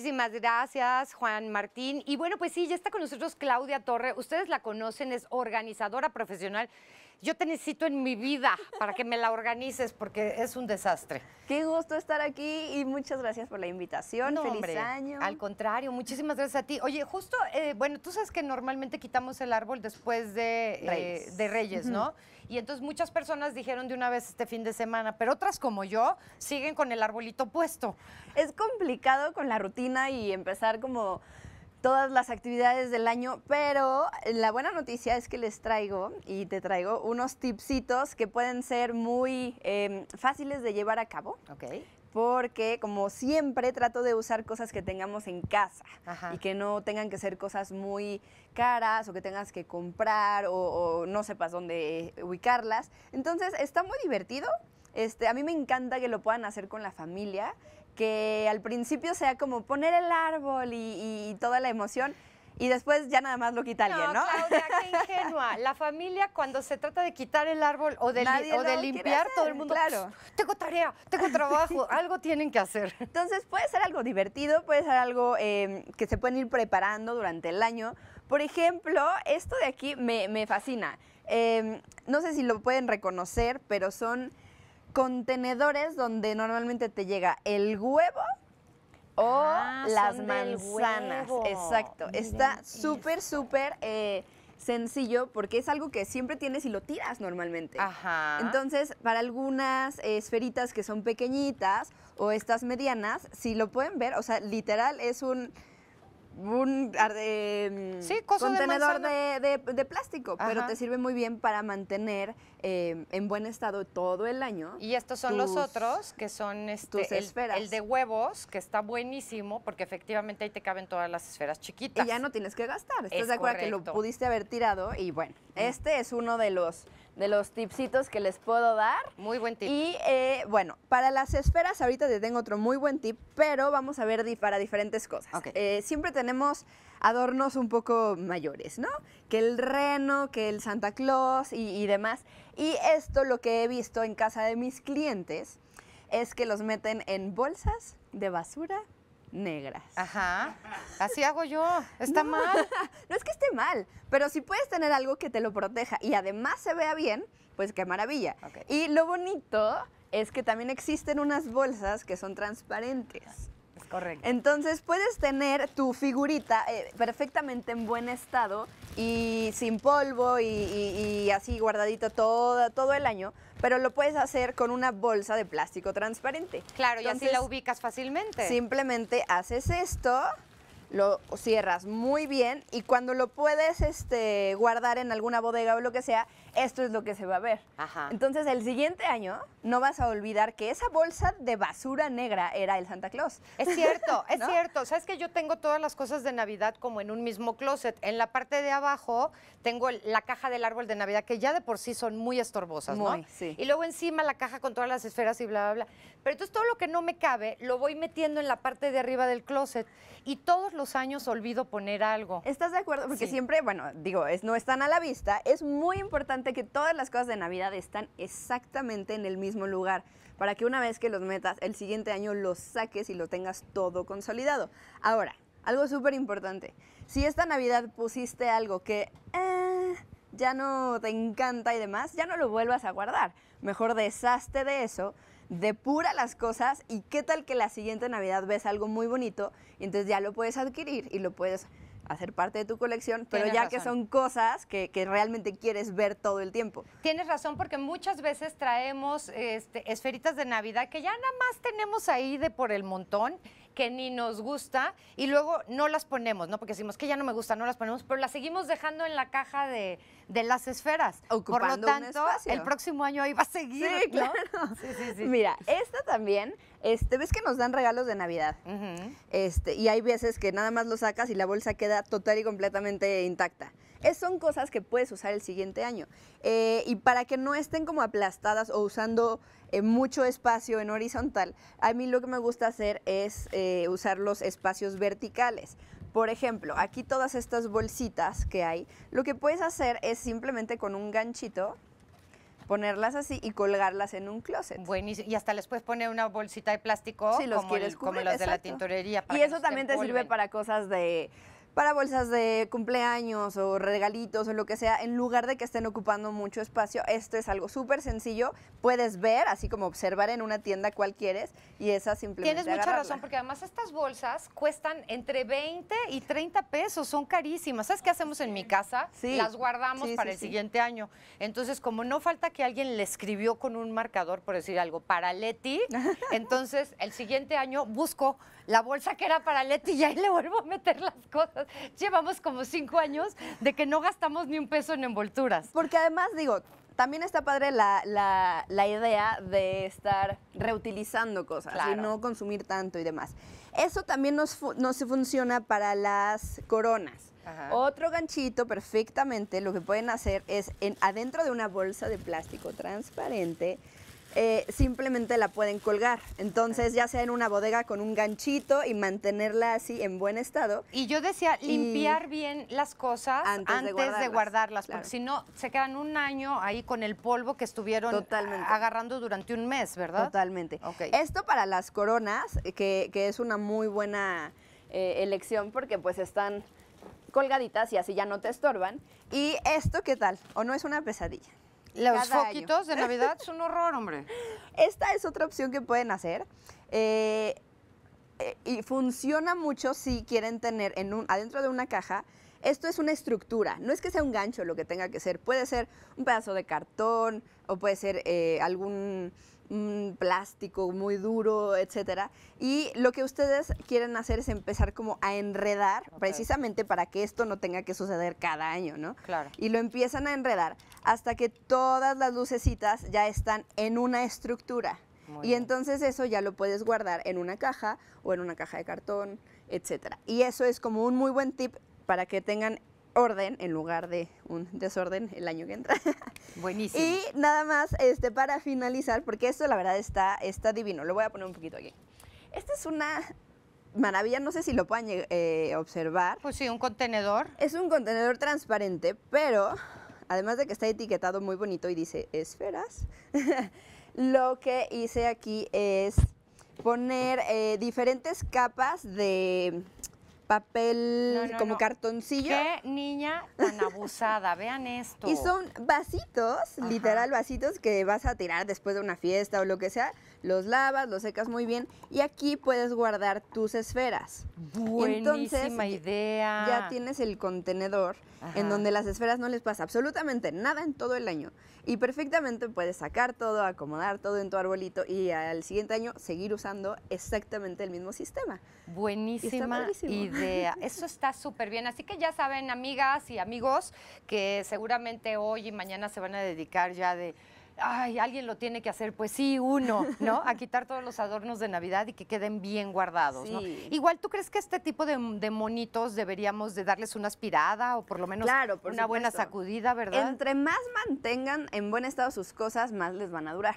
Muchísimas gracias, Juan Martín. Y bueno, pues sí, ya está con nosotros Claudia Torre. Ustedes la conocen, es organizadora profesional yo te necesito en mi vida para que me la organices porque es un desastre. Qué gusto estar aquí y muchas gracias por la invitación. Feliz hombre, año. Al contrario, muchísimas gracias a ti. Oye, justo, eh, bueno, tú sabes que normalmente quitamos el árbol después de eh, Reyes, ¿no? Y entonces muchas personas dijeron de una vez este fin de semana, pero otras como yo siguen con el arbolito puesto. Es complicado con la rutina y empezar como todas las actividades del año, pero la buena noticia es que les traigo y te traigo unos tipsitos que pueden ser muy em, fáciles de llevar a cabo. porque como siempre trato de usar cosas que tengamos en casa y que no tengan que ser cosas muy caras o que tengas que comprar o, o no sepas dónde ubicarlas. Entonces está muy divertido. Este, a mí me encanta que lo puedan hacer con la familia que al principio sea como poner el árbol y, toda la emoción, y después ya nada más lo quita alguien, ¿no? Claudia, qué ingenua. La familia cuando se trata de quitar el árbol o de, limpiar, todo el mundo, claro. tengo tarea, tengo trabajo, algo tienen que hacer. Entonces puede ser algo divertido, puede ser algo em, que se pueden ir preparando durante el año. Por ejemplo, esto de aquí me, fascina. Em, no sé si lo pueden reconocer, pero son contenedores donde normalmente te llega el huevo o ah, las manzanas. Exacto. Está súper, súper eh, sencillo porque es algo que siempre tienes y lo tiras normalmente. Ajá. Entonces, para algunas esferitas que son pequeñitas o estas medianas, si lo pueden ver, o sea, literal es un un mm, contenedor de, plástico, pero te sirve muy bien para mantener em, en buen estado todo el año. Y estos son los otros, que son este, El, de huevos, que está buenísimo, porque efectivamente ahí te caben todas las esferas chiquitas. Y ya no tienes que gastar, estás de acuerdo que lo pudiste haber tirado y bueno, mm. este es uno de los de los tipsitos que les puedo dar. Muy buen tip. Y eh, bueno, para las esferas ahorita te tengo otro muy buen tip, pero vamos a ver para diferentes cosas. Eh, siempre tenemos adornos un poco mayores, ¿no? Que el reno, que el Santa Claus y demás. Y esto lo que he visto en casa de mis clientes es que los meten en bolsas de basura negras. Ajá. Así hago yo. Está mal. No es que esté mal, pero si puedes tener algo que te lo proteja y además se vea bien, pues qué maravilla. Y lo bonito es que también existen unas bolsas que son transparentes. Correcto. Entonces puedes tener tu figurita eh, perfectamente en buen estado y sin polvo y, así guardadito todo, todo el año, pero lo puedes hacer con una bolsa de plástico transparente. Claro, y así la ubicas fácilmente. Simplemente haces esto lo cierras muy bien y cuando lo puedes este, guardar en alguna bodega o lo que sea, esto es lo que se va a ver. Entonces, el siguiente año no vas a olvidar que esa bolsa de basura negra era el Santa Claus. Es cierto, es cierto. Sabes que yo tengo todas las cosas de Navidad como en un mismo closet. En la parte de abajo tengo la caja del árbol de Navidad, que ya de por sí son muy estorbosas, muy, Sí. Y luego encima la caja con todas las esferas y bla, bla, bla. Pero entonces todo lo que no me cabe lo voy metiendo en la parte de arriba del closet. Y todos los años olvido poner algo. ¿Estás de acuerdo? Porque siempre, bueno, digo, es, no están a la vista. Es muy importante que todas las cosas de Navidad están exactamente en el mismo lugar para que una vez que los metas el siguiente año los saques y lo tengas todo consolidado. Ahora, algo súper importante. Si esta Navidad pusiste algo que ah, ya no te encanta y demás, ya no lo vuelvas a guardar. Mejor deshazte de eso, depura las cosas y qué tal que la siguiente Navidad ves algo muy bonito y entonces ya lo puedes adquirir y lo puedes hacer parte de tu colección, pero ya que son cosas que, realmente quieres ver todo el tiempo. Tienes razón, porque muchas veces traemos este, esferitas de Navidad que ya nada más tenemos ahí de por el montón que ni nos gusta y luego no las ponemos, ¿no? Porque decimos que ya no me gusta, no las ponemos, pero las seguimos dejando en la caja de, las esferas. Por lo tanto, el próximo año ahí va a seguir. Sí, claro. Sí, sí, sí. Mira, esta también, este, ves que nos dan regalos de Navidad. Este, y hay veces que nada más lo sacas y la bolsa queda total y completamente intacta son cosas que puedes usar el siguiente año. Eh, y para que no estén como aplastadas o usando eh, mucho espacio en horizontal, a mí lo que me gusta hacer es eh, usar los espacios verticales. Por ejemplo, aquí todas estas bolsitas que hay, lo que puedes hacer es simplemente con un ganchito ponerlas así y colgarlas en un closet. Buenísimo. Y hasta les puedes poner una bolsita de plástico si los como, quieres como los de la tintorería. y eso también te sirve para cosas de para bolsas de cumpleaños o regalitos o lo que sea, en lugar de que estén ocupando mucho espacio. Esto es algo súper sencillo. Puedes ver, así como observar en una tienda cual quieres y esa simplemente. Tienes mucha razón, porque además estas bolsas cuestan entre 20 y 30 pesos, son carísimas. ¿Sabes qué hacemos en mi casa? Sí. Las guardamos para el siguiente año. Entonces, como no falta que alguien le escribió con un marcador, por decir algo, para Leti, entonces el siguiente año busco la bolsa que era para Leti y ahí le vuelvo a meter las cosas. Llevamos como cinco años de que no gastamos ni un peso en envolturas. Porque además, digo, también está padre la, idea de estar reutilizando cosas y no consumir tanto y demás. Eso también no se funciona para las coronas. Otro ganchito perfectamente, lo que pueden hacer es en, adentro de una bolsa de plástico transparente, eh, simplemente la pueden colgar. Entonces, ya sea en una bodega con un ganchito y mantenerla así en buen estado. Y yo decía limpiar bien las cosas antes, de guardarlas, porque si no, se quedan un año ahí con el polvo que estuvieron agarrando durante un mes, ¿verdad? Totalmente. Esto para las coronas, que, es una muy buena eh, elección porque pues están colgaditas y así ya no te estorban. Y esto, ¿qué tal? ¿O no es una pesadilla? Los foquitos de Navidad es un horror, hombre. Esta es otra opción que pueden hacer. Eh, eh, y funciona mucho si quieren tener en un, adentro de una caja esto es una estructura, no es que sea un gancho lo que tenga que ser, puede ser un pedazo de cartón o puede ser eh, algún Mm, plástico muy duro, etcétera. Y lo que ustedes quieren hacer es empezar como a enredar, precisamente para que esto no tenga que suceder cada año, ¿no? Claro. Y lo empiezan a enredar hasta que todas las lucecitas ya están en una estructura. y entonces eso ya lo puedes guardar en una caja o en una caja de cartón, etcétera. Y eso es como un muy buen tip para que tengan orden en lugar de un desorden el año que entra. Buenísimo. Y nada más este, para finalizar, porque esto la verdad está, está divino, lo voy a poner un poquito aquí. Esta es una maravilla, no sé si lo puedan eh, observar. Pues sí, un contenedor. Es un contenedor transparente, pero además de que está etiquetado muy bonito y dice esferas, lo que hice aquí es poner eh, diferentes capas de papel, como cartoncillo. Qué niña tan abusada, vean esto. Y son vasitos, literal vasitos que vas a tirar después de una fiesta o lo que sea. Los lavas, los secas muy bien y aquí puedes guardar tus esferas. Buenísima Entonces, idea. Ya tienes el contenedor en donde las esferas no les pasa absolutamente nada en todo el año y perfectamente puedes sacar todo, acomodar todo en tu arbolito y al siguiente año seguir usando exactamente el mismo sistema. Buenísima idea. Eso está súper bien. Así que ya saben, amigas y amigos, que seguramente hoy y mañana se van a dedicar ya de ay, alguien lo tiene que hacer, pues sí, uno, ¿no? A quitar todos los adornos de Navidad y que queden bien guardados, ¿no? Igual, ¿tú crees que este tipo de, monitos deberíamos de darles una aspirada o por lo menos claro, una buena sacudida, verdad? Entre más mantengan en buen estado sus cosas, más les van a durar.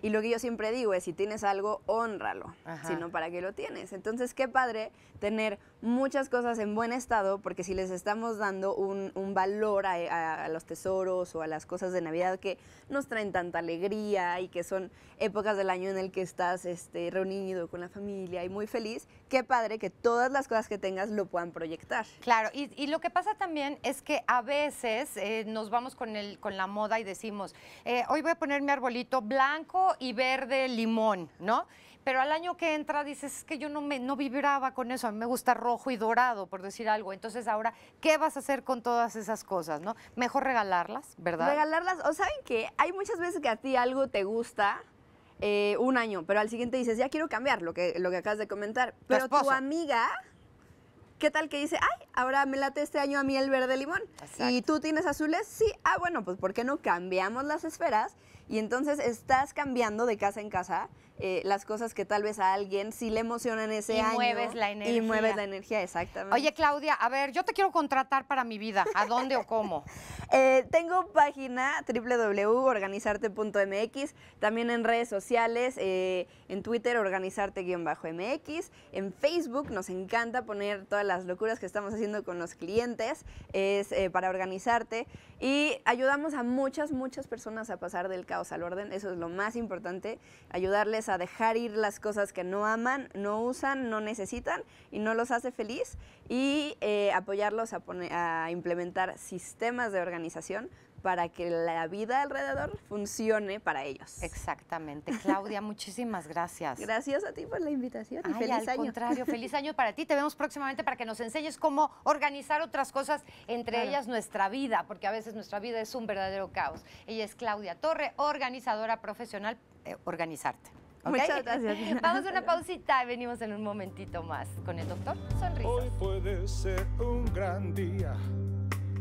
Y lo que yo siempre digo es, si tienes algo, honralo, si no, ¿para qué lo tienes? Entonces, qué padre tener muchas cosas en buen estado, porque si les estamos dando un, valor a, los tesoros o a las cosas de Navidad que nos traen tanta alegría y que son épocas del año en el que estás este, reunido con la familia y muy feliz, qué padre que todas las cosas que tengas lo puedan proyectar. Claro, y, lo que pasa también es que a veces eh, nos vamos con, el, con la moda y decimos, eh, hoy voy a poner mi arbolito blanco y verde limón, ¿no? Pero al año que entra dices, es que yo no, me, no vibraba con eso, a mí me gusta rojo y dorado, por decir algo. Entonces ahora, ¿qué vas a hacer con todas esas cosas? no? Mejor regalarlas, ¿verdad? Regalarlas, o saben que hay muchas veces que a ti algo te gusta, eh, un año, pero al siguiente dices, ya quiero cambiar lo que, lo que acabas de comentar. Pero tu amiga, ¿qué tal que dice, ay, ahora me late este año a mí el verde limón. Y tú tienes azules, sí, ah, bueno, pues ¿por qué no cambiamos las esferas? Y entonces estás cambiando de casa en casa eh, las cosas que tal vez a alguien sí le emocionan ese año. Y mueves la energía. Y mueves la energía, exactamente. Oye, Claudia, a ver, yo te quiero contratar para mi vida. ¿A dónde o cómo? Eh, tengo página www.organizarte.mx, también en redes sociales, eh, en Twitter, organizarte-mx, en Facebook, nos encanta poner todas las locuras que estamos haciendo con los clientes, es eh, para organizarte y ayudamos a muchas, muchas personas a pasar del caos al orden. Eso es lo más importante, ayudarles a dejar ir las cosas que no aman, no usan, no necesitan y no los hace feliz y eh, apoyarlos a, a implementar sistemas de organización para que la vida alrededor funcione para ellos. Exactamente. Claudia, muchísimas gracias. Gracias a ti por la invitación y feliz año. contrario, feliz año para ti. Te vemos próximamente para que nos enseñes cómo organizar otras cosas, entre ellas nuestra vida, porque a veces nuestra vida es un verdadero caos. Ella es Claudia Torre, organizadora profesional. Eh, organizarte. Muchas gracias. Vamos a una pausita y venimos en un momentito más con el doctor Sonrisa. Hoy puede ser un gran día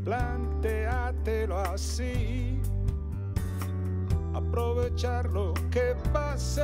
planteátelo así, aprovechar lo que pase.